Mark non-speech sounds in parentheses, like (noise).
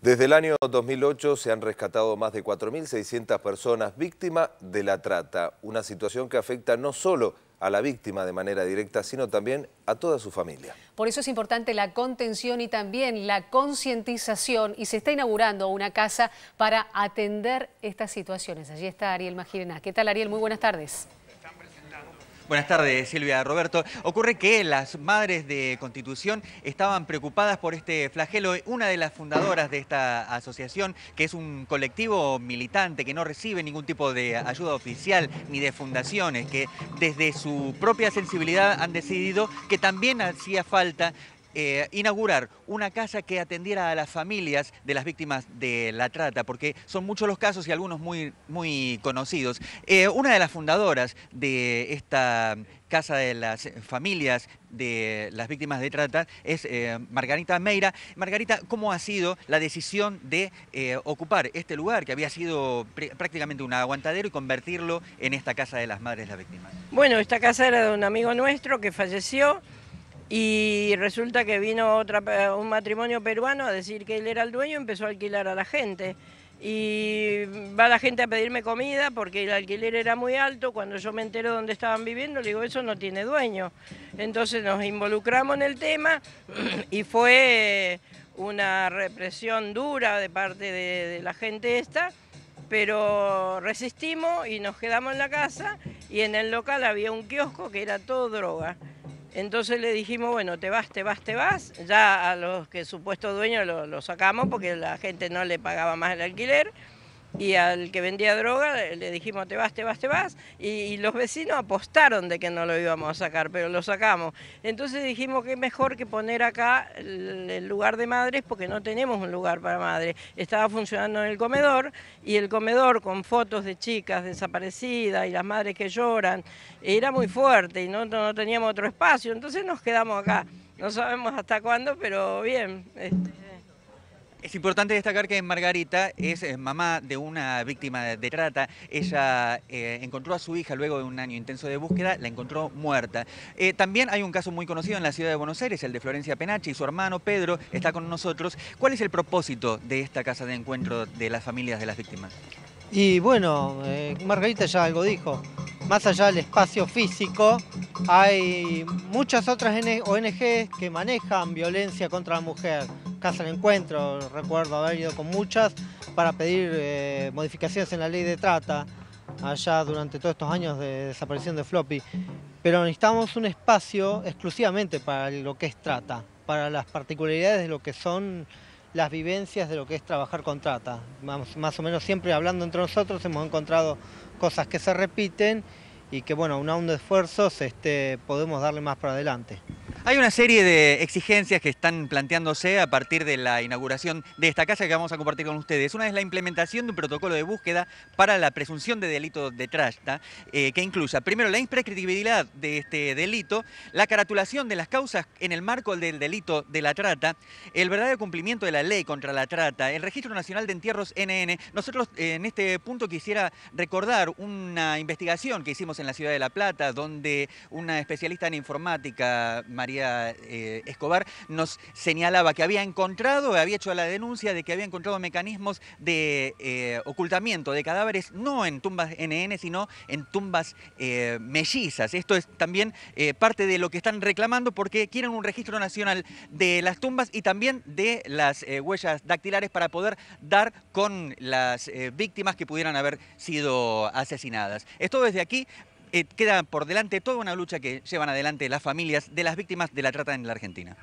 Desde el año 2008 se han rescatado más de 4.600 personas víctimas de la trata, una situación que afecta no solo a la víctima de manera directa, sino también a toda su familia. Por eso es importante la contención y también la concientización y se está inaugurando una casa para atender estas situaciones. Allí está Ariel Magirena. ¿Qué tal Ariel? Muy buenas tardes. Buenas tardes, Silvia Roberto. Ocurre que las madres de Constitución estaban preocupadas por este flagelo. Una de las fundadoras de esta asociación, que es un colectivo militante que no recibe ningún tipo de ayuda oficial ni de fundaciones, que desde su propia sensibilidad han decidido que también hacía falta eh, inaugurar una casa que atendiera a las familias de las víctimas de la trata, porque son muchos los casos y algunos muy, muy conocidos. Eh, una de las fundadoras de esta casa de las familias de las víctimas de trata es eh, Margarita Meira. Margarita, ¿cómo ha sido la decisión de ocupar este lugar que había sido prácticamente un aguantadero y convertirlo en esta casa de las madres de las víctimas? Bueno, esta casa era de un amigo nuestro que falleció. Y resulta que vino otra, eh, un matrimonio peruano a decir que él era el dueño y empezó a alquilar a la gente. Y va la gente a pedirme comida porque el alquiler era muy alto. Cuando yo me entero dónde estaban viviendo, le digo, eso no tiene dueño. Entonces nos involucramos en el tema (clears throat) y fue una represión dura de parte de la gente esta pero resistimos y nos quedamos en la casa y en el local había un kiosco que era todo droga. Entonces le dijimos, bueno, te vas, te vas, te vas. Ya a los que supuestos dueños los lo sacamos porque la gente no le pagaba más el alquiler y al que vendía droga le dijimos te vas, te vas, te vas, y, los vecinos apostaron de que no lo íbamos a sacar, pero lo sacamos. Entonces dijimos que es mejor que poner acá el, lugar de madres porque no tenemos un lugar para madres. Estaba funcionando en el comedor y el comedor con fotos de chicas desaparecidas y las madres que lloran, era muy fuerte y no, no, teníamos otro espacio, entonces nos quedamos acá. No sabemos hasta cuándo, pero bien. Este... Es importante destacar que Margarita es eh, mamá de una víctima de trata. Ella eh, encontró a su hija luego de un año intenso de búsqueda, la encontró muerta. Eh, también hay un caso muy conocido en la ciudad de Buenos Aires, el de Florencia y Su hermano Pedro está con nosotros. ¿Cuál es el propósito de esta casa de encuentro de las familias de las víctimas? Y bueno, Margarita ya algo dijo. Más allá del espacio físico, hay muchas otras ONG que manejan violencia contra la mujer Casa de Encuentro, recuerdo haber ido con muchas para pedir eh, modificaciones en la ley de trata allá durante todos estos años de desaparición de floppy, pero necesitamos un espacio exclusivamente para lo que es trata, para las particularidades de lo que son las vivencias de lo que es trabajar con trata. Más, o menos siempre hablando entre nosotros hemos encontrado cosas que se repiten y que bueno, de esfuerzos este, podemos darle más para adelante. Hay una serie de exigencias que están planteándose a partir de la inauguración de esta casa que vamos a compartir con ustedes. Una es la implementación de un protocolo de búsqueda para la presunción de delito de trata, eh, que incluya primero la imprescriptibilidad de este delito, la caratulación de las causas en el marco del delito de la trata, el verdadero cumplimiento de la ley contra la trata, el Registro Nacional de Entierros NN. Nosotros en este punto quisiera recordar una investigación que hicimos en la ciudad de La Plata, donde una especialista en informática, María María eh, Escobar, nos señalaba que había encontrado, había hecho la denuncia de que había encontrado mecanismos de eh, ocultamiento de cadáveres, no en tumbas NN, sino en tumbas eh, mellizas. Esto es también parte de lo que están reclamando porque quieren un registro nacional de las tumbas y también de las huellas dactilares para poder dar con las víctimas que pudieran haber sido asesinadas. Esto desde aquí eh, queda por delante toda una lucha que llevan adelante las familias de las víctimas de la trata en la Argentina.